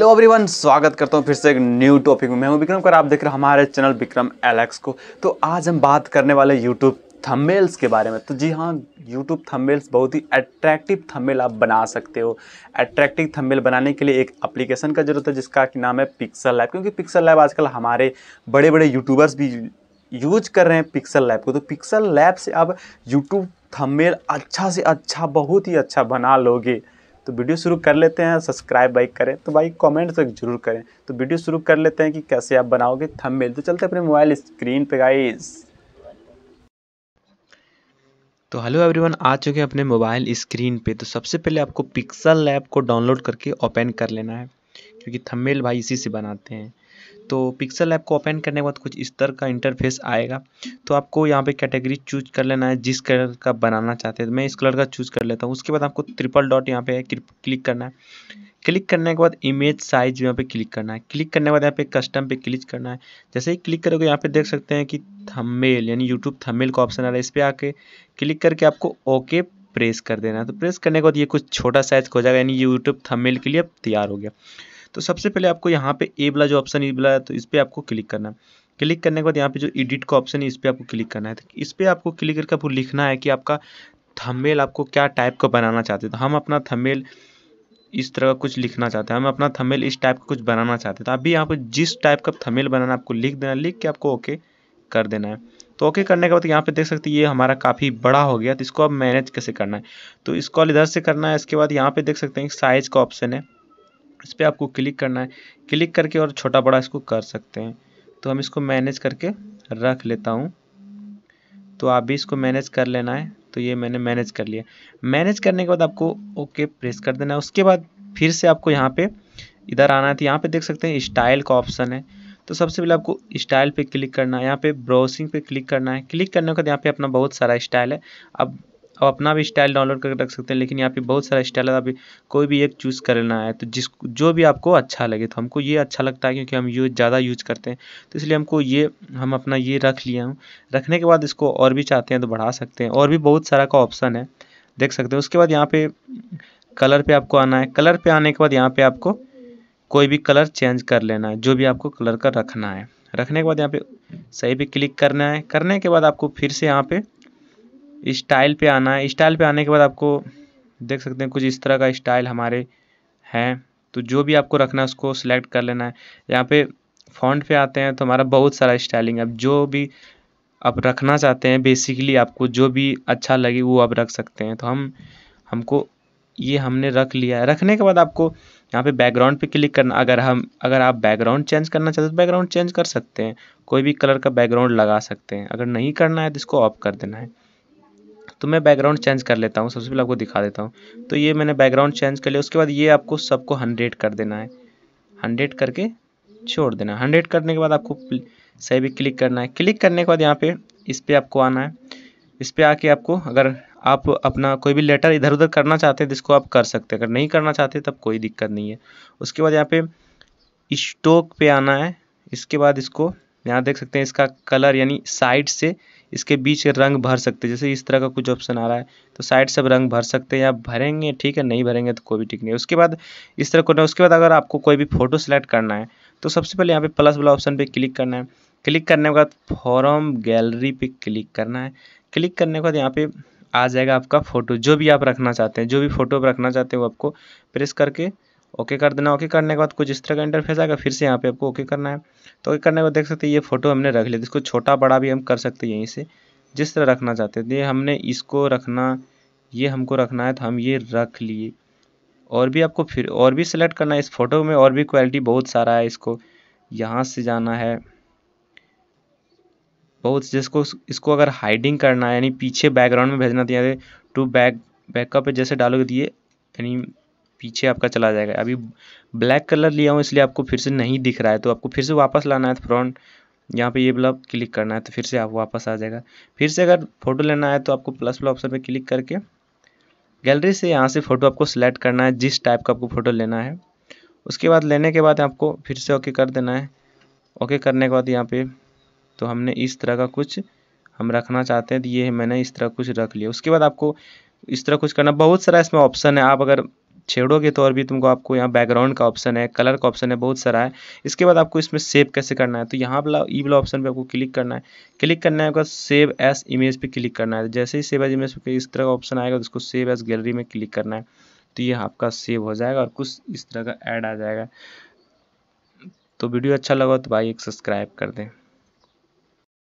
hello everyone स्वागत करता हूँ फिर से एक न्यू टॉपिक में मैं हूँ विक्रम कर आप देख रहे हो हमारे चैनल विक्रम एलेक्स को तो आज हम बात करने वाले यूट्यूब थंबनेल्स के बारे में तो जी हाँ यूट्यूब थंबनेल्स बहुत ही अट्रैक्टिव थंबनेल आप बना सकते हो अट्रैक्टिव थंबनेल बनाने के लिए एक एप्लीकेशन का ज़रूरत है जिसका कि नाम है पिक्सल लैब क्योंकि पिक्सल लैब आजकल हमारे बड़े बड़े यूट्यूबर्स भी यूज कर रहे हैं पिक्सल लैब को तो पिक्सल लैब से आप यूट्यूब थंबनेल अच्छा से अच्छा बहुत ही अच्छा बना लोगे तो वीडियो शुरू कर लेते हैं सब्सक्राइब बाइक करें तो भाई कमेंट तक जरूर करें तो वीडियो शुरू कर लेते हैं कि कैसे आप बनाओगे थंबनेल तो चलते अपने मोबाइल स्क्रीन पे गाइस तो हेलो एवरीवन आ चुके हैं अपने मोबाइल स्क्रीन पे तो सबसे पहले आपको पिक्सल ऐप को डाउनलोड करके ओपन कर लेना है क्योंकि थंबनेल भाई इसी से बनाते हैं तो पिक्सल ऐप को ओपन करने के बाद कुछ इस तरह का इंटरफेस आएगा तो आपको यहाँ पे कैटेगरी चूज कर लेना है जिस कलर का बनाना चाहते हैं तो मैं इस कलर का चूज़ कर लेता हूँ उसके बाद आपको ट्रिपल डॉट यहाँ पे क्लिक करना है क्लिक करने के बाद इमेज साइज यहाँ पे क्लिक करना है क्लिक करने के बाद यहाँ पे कस्टम पे क्लिक करना है जैसे ही क्लिक करोगे यहाँ पे देख सकते हैं कि थंबनेल यानी यूट्यूब थंबनेल का ऑप्शन आ रहा है इस पर आके क्लिक करके आपको ओके प्रेस कर देना है तो प्रेस करने के बाद ये कुछ छोटा साइज हो जाएगा यानी यूट्यूब थंबनेल के लिए तैयार हो गया तो सबसे पहले आपको यहाँ पे ए वाला जो ऑप्शन ई e वाला है तो इस पर आपको क्लिक करना है क्लिक करने के बाद यहाँ पे जो एडिट का ऑप्शन है इस पर आपको क्लिक करना है तो इस पर आपको क्लिक करके आपको लिखना है कि आपका थंबनेल आपको क्या टाइप का बनाना चाहते हैं तो हम अपना थंबनेल इस तरह का कुछ लिखना चाहते हैं हम अपना थमेल इस टाइप का कुछ बनाना चाहते हैं तो अभी यहाँ पर जिस टाइप का थमेल बनाना आपको लिख देना लिख के आपको ओके कर देना है तो ओके करने के बाद यहाँ पे देख सकते हैं ये हमारा काफ़ी बड़ा हो गया तो इसको अब मैनेज कैसे करना है तो इसको इधर से करना है इसके बाद यहाँ पे देख सकते हैं साइज़ का ऑप्शन है इस पर आपको क्लिक करना है क्लिक करके और छोटा बड़ा इसको कर सकते हैं तो हम इसको मैनेज करके रख लेता हूँ तो आप भी इसको मैनेज कर लेना है तो ये मैंने मैनेज कर लिया मैनेज करने के बाद आपको ओके प्रेस कर देना है उसके बाद फिर से आपको यहाँ पे इधर आना है तो यहाँ पे देख सकते हैं स्टाइल का ऑप्शन है तो सबसे पहले आपको स्टाइल पे क्लिक करना है यहाँ पे ब्राउजिंग पे क्लिक करना है क्लिक करने के बाद यहाँ पे अपना बहुत सारा स्टाइल है अब आप अपना भी स्टाइल डाउनलोड करके रख सकते हैं लेकिन यहाँ पे बहुत सारा स्टाइल है आप कोई भी एक चूज़ कर लेना है तो जिस जो भी आपको अच्छा लगे तो हमको ये अच्छा लगता है क्योंकि हम यूज ज़्यादा यूज करते हैं तो इसलिए हमको ये हम अपना ये रख लिया हूँ रखने के बाद इसको और भी चाहते हैं तो बढ़ा सकते हैं और भी बहुत सारा का ऑप्शन है देख सकते हैं उसके बाद यहाँ पे कलर पे आपको आना है कलर पे आने के बाद यहाँ पे आपको कोई भी कलर चेंज कर लेना है जो भी आपको कलर का रखना है रखने के बाद यहाँ पे सही पे क्लिक करना है करने के बाद आपको फिर से यहाँ पे स्टाइल पे आना है स्टाइल पे आने के बाद आपको देख सकते हैं कुछ इस तरह का स्टाइल हमारे हैं तो जो भी आपको रखना है उसको सिलेक्ट कर लेना है यहाँ पे फॉन्ट पे आते हैं तो हमारा बहुत सारा स्टाइलिंग है अब जो भी आप रखना चाहते हैं बेसिकली आपको जो भी अच्छा लगे वो आप रख सकते हैं तो हम हमको ये हमने रख लिया है रखने के बाद आपको यहाँ पे बैकग्राउंड पे क्लिक करना अगर हम अगर आप बैकग्राउंड चेंज करना चाहते हो तो बैकग्राउंड चेंज कर सकते हैं कोई भी कलर का बैकग्राउंड लगा सकते हैं अगर नहीं करना है तो इसको ऑफ कर देना है तो मैं बैकग्राउंड चेंज कर लेता हूँ सबसे पहले आपको दिखा देता हूँ तो ये मैंने बैकग्राउंड चेंज कर लिया उसके बाद ये आपको सबको हंड्रेड कर देना है हंड्रेड करके छोड़ देना है हंड्रेड करने के बाद आपको सही भी क्लिक करना है क्लिक करने के बाद यहाँ पे इस पर आपको आना है इस पर आके आपको अगर आप अपना कोई भी लेटर इधर उधर करना चाहते हैं जिसको आप कर सकते हैं अगर नहीं करना चाहते तब कोई दिक्कत नहीं है उसके बाद यहाँ पे स्टोक पे आना है इसके बाद इसको यहाँ देख सकते हैं इसका कलर यानी साइड से इसके बीच रंग भर सकते हैं जैसे इस तरह का कुछ ऑप्शन आ रहा है तो साइड से रंग भर सकते हैं या भरेंगे ठीक है नहीं भरेंगे तो कोई भी ठीक नहीं उसके बाद इस तरह को उसके बाद अगर आपको कोई भी फोटो सेलेक्ट करना है तो सबसे पहले यहाँ पे प्लस वाला ऑप्शन पे क्लिक करना है क्लिक करने के बाद फॉरम गैलरी पे क्लिक करना है क्लिक करने के बाद यहाँ पे आ जाएगा आपका फ़ोटो जो भी आप रखना चाहते हैं जो भी फ़ोटो आप रखना चाहते हैं वो आपको प्रेस करके ओके कर देना ओके करने के बाद कुछ इस तरह का इंटरफेस आएगा फिर से यहाँ पे आपको ओके करना है तो ओके करने के बाद देख सकते हैं ये फोटो हमने रख लिया इसको छोटा बड़ा भी हम कर सकते हैं यहीं से जिस तरह रखना चाहते थे हमने इसको रखना ये हमको रखना है तो हम ये रख लिए और भी आपको फिर और भी सिलेक्ट करना है इस फोटो में और भी क्वालिटी बहुत सारा है इसको यहाँ से जाना है बहुत जिसको इसको अगर हाइडिंग करना है यानी पीछे बैकग्राउंड में भेजना दिया टू बैक बैकअप पे जैसे डालोगे दिए तो यानी पीछे आपका चला जाएगा अभी ब्लैक कलर लिया हूँ इसलिए आपको फिर से नहीं दिख रहा है तो आपको फिर से वापस लाना है तो फ्रंट यहाँ पे ये ब्लब क्लिक करना है तो फिर से आप वापस आ जाएगा फिर से अगर फोटो लेना है तो आपको प्लस वाला ऑप्शन पर क्लिक करके गैलरी से यहाँ से फ़ोटो आपको सेलेक्ट करना है जिस टाइप का आपको फ़ोटो लेना है उसके बाद लेने के बाद आपको फिर से ओके कर देना है ओके करने के बाद यहाँ पे तो हमने इस तरह का कुछ हम रखना चाहते हैं तो ये मैंने इस तरह कुछ रख लिया उसके बाद आपको इस तरह कुछ करना बहुत सारा इसमें ऑप्शन है आप अगर छेड़ोगे तो और भी तुमको आपको यहाँ बैकग्राउंड का ऑप्शन है कलर का ऑप्शन है बहुत सारा है इसके बाद आपको इसमें सेव कैसे करना है तो यहाँ वाला ई वाला ऑप्शन पे आपको क्लिक करना है क्लिक करना है सेव एस इमेज पे क्लिक करना है जैसे ही सेव एज इमेज पे इस तरह का ऑप्शन आएगा तो उसको सेव एस गैलरी में क्लिक करना है तो ये आपका सेव हो जाएगा और कुछ इस तरह का ऐड आ जाएगा तो वीडियो अच्छा लगा तो भाई एक सब्सक्राइब कर दें